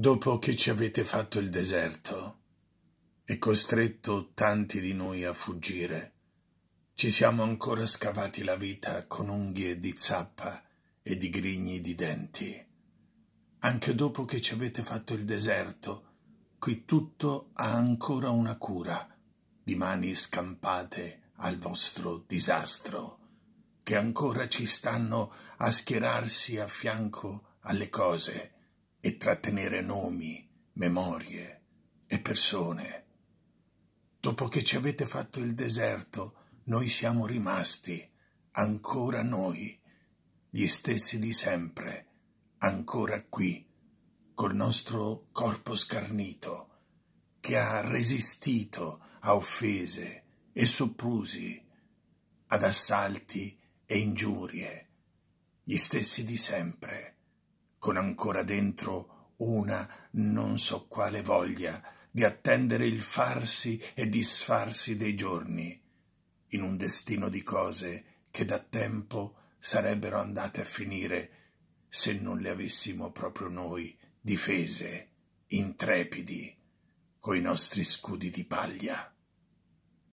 dopo che ci avete fatto il deserto e costretto tanti di noi a fuggire, ci siamo ancora scavati la vita con unghie di zappa e di grigni di denti. Anche dopo che ci avete fatto il deserto, qui tutto ha ancora una cura di mani scampate al vostro disastro, che ancora ci stanno a schierarsi a fianco alle cose e trattenere nomi, memorie e persone. Dopo che ci avete fatto il deserto, noi siamo rimasti, ancora noi, gli stessi di sempre, ancora qui, col nostro corpo scarnito, che ha resistito a offese e soprusi, ad assalti e ingiurie, gli stessi di sempre con ancora dentro una non so quale voglia di attendere il farsi e disfarsi dei giorni, in un destino di cose che da tempo sarebbero andate a finire se non le avessimo proprio noi difese, intrepidi, coi nostri scudi di paglia.